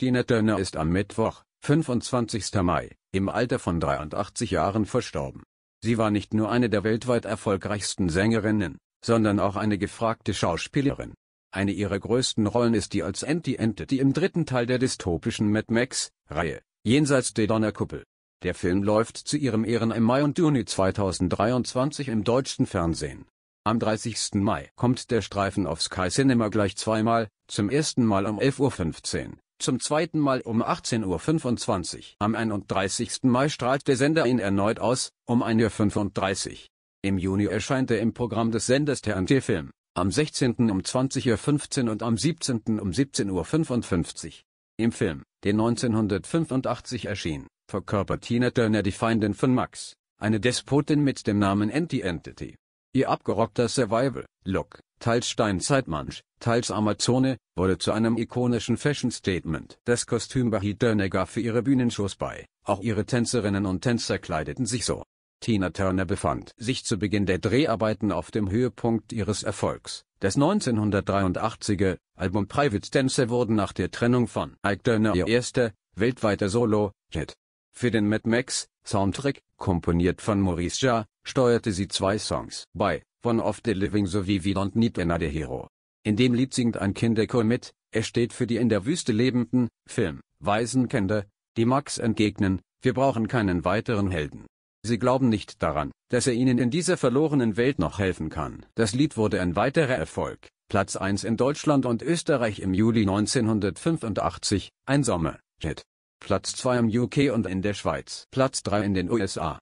Tina Turner ist am Mittwoch, 25. Mai, im Alter von 83 Jahren verstorben. Sie war nicht nur eine der weltweit erfolgreichsten Sängerinnen, sondern auch eine gefragte Schauspielerin. Eine ihrer größten Rollen ist die als Anti Entity im dritten Teil der dystopischen Mad Max-Reihe, jenseits der Donnerkuppel. Der Film läuft zu ihrem Ehren im Mai und Juni 2023 im deutschen Fernsehen. Am 30. Mai kommt der Streifen auf Sky Cinema gleich zweimal, zum ersten Mal um 11.15 Uhr zum zweiten Mal um 18.25 Uhr. Am 31. Mai strahlt der Sender ihn erneut aus, um 1.35 Uhr. Im Juni erscheint er im Programm des Senders der Antifilm, am 16. um 20.15 Uhr und am 17. um 17.55 Uhr. Im Film, der 1985 erschien, verkörpert Tina Turner die Feindin von Max, eine Despotin mit dem Namen Anti-Entity. Ihr abgerockter Survival-Look, teils Steinzeitmensch, teils Amazone, wurde zu einem ikonischen Fashion-Statement. Das Kostüm behielt Dörneger für ihre Bühnenshows bei, auch ihre Tänzerinnen und Tänzer kleideten sich so. Tina Turner befand sich zu Beginn der Dreharbeiten auf dem Höhepunkt ihres Erfolgs. Das 1983er Album Private Dancer wurde nach der Trennung von Ike Turner ihr erster, weltweiter Solo-Hit. Für den Mad Max Soundtrack, komponiert von Maurice Jarre, steuerte sie zwei Songs bei One of the living sowie wie we don't need another hero. In dem Lied singt ein Kinderchor mit, er steht für die in der Wüste lebenden, Film, weisen Kinder, die Max entgegnen, wir brauchen keinen weiteren Helden. Sie glauben nicht daran, dass er ihnen in dieser verlorenen Welt noch helfen kann. Das Lied wurde ein weiterer Erfolg, Platz 1 in Deutschland und Österreich im Juli 1985, ein Sommer, Jet. Platz 2 im UK und in der Schweiz, Platz 3 in den USA.